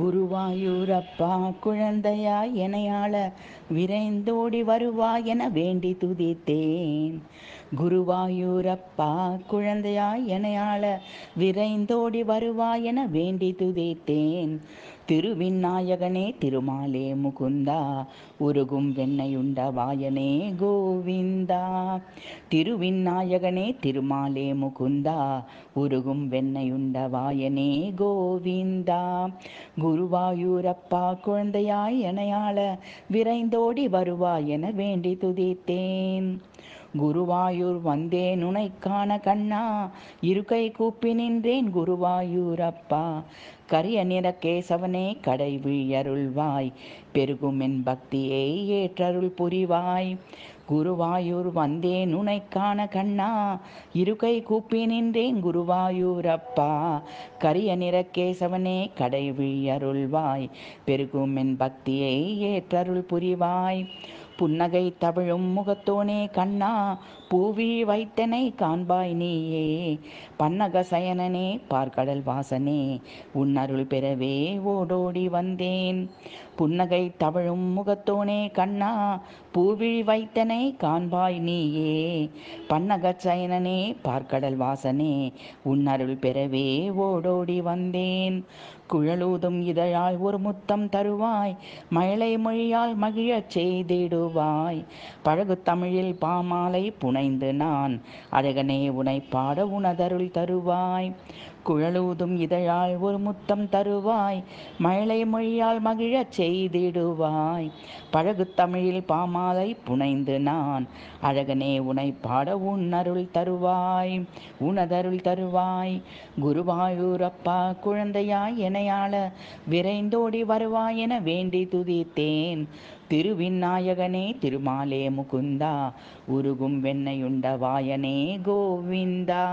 குருவாயூரப்பா குழந்தையா எனையாள விரைந்தோடி வருவா என வேண்டி துதித்தேன் குருவாயூரப்பா குழந்தையா எனையாள விரைந்தோடி வருவா என வேண்டி துதித்தேன் திருவிநாயகனே திருமாலே முகுந்தா உருகும் வெண்ணையுண்ட வாயனே கோவிந்தா திருவிநாயகனே திருமாலே முகுந்தா உருகும் வெண்ணையுண்ட வாயனே கோவிந்தா குருவாயூரப்பா குழந்தையாய் எனையாள விரைந்தோடி வருவாய் என வேண்டி துதித்தேன் குருவாயூர் வந்தேன் உனை காண கண்ணா இருக்கை கூப்பி நின்றேன் குருவாயூர் அப்பா கரிய நிற கேசவனே கடைவி அருள்வாய் பெருகும் என் பக்தியை ஏற்றருள் புரிவாய் குருவாயூர் வந்தேன் உனை காண கண்ணா இருக்கை கூப்பி நின்றேன் குருவாயூர் அப்பா கரிய நிற கேசவனே கடைவி அருள்வாய் பெருகும் என் பக்தியை ஏற்றருள் புரிவாய் புன்னகை தவழும் முகத்தோனே கண்ணா பூவி வைத்தனை காண்பாய் நீயே பன்னக சயனனே பார்க்கடல் வாசனே உன் அருள் பெறவே ஓடோடி வந்தேன் புன்னகை தவழும் முகத்தோனே கண்ணா பூவிழி வைத்தனை காண்பாய் நீயே பன்னக சயனனே பார்க்கடல் வாசனே உன் அருள் பெறவே ஓடோடி வந்தேன் குழலூதும் இதழாய் ஒரு முத்தம் தருவாய் மழை மொழியால் மகிழச் செய்திடுவாய் பழகு தமிழில் பாமாலை புன புனைந்து நான் அழகனே உனை பாட உனதருள் தருவாய் குழலூதும் இதழால் ஒரு முத்தம் தருவாய் மழை மொழியால் மகிழச் செய்திடுவாய் பழகு தமிழில் பாமாலை புனைந்து நான் அழகனே உனை பாட உன் அருள் தருவாய் உனதருள் தருவாய் குருவாயூரப்பா குழந்தையாய் எனையாள விரைந்தோடி வருவாய் என வேண்டி துதித்தேன் திருவிநாயகனே திருமாலே முகுந்தா உருகும் வெண்ணையுண்ட வாயனே கோவிந்தா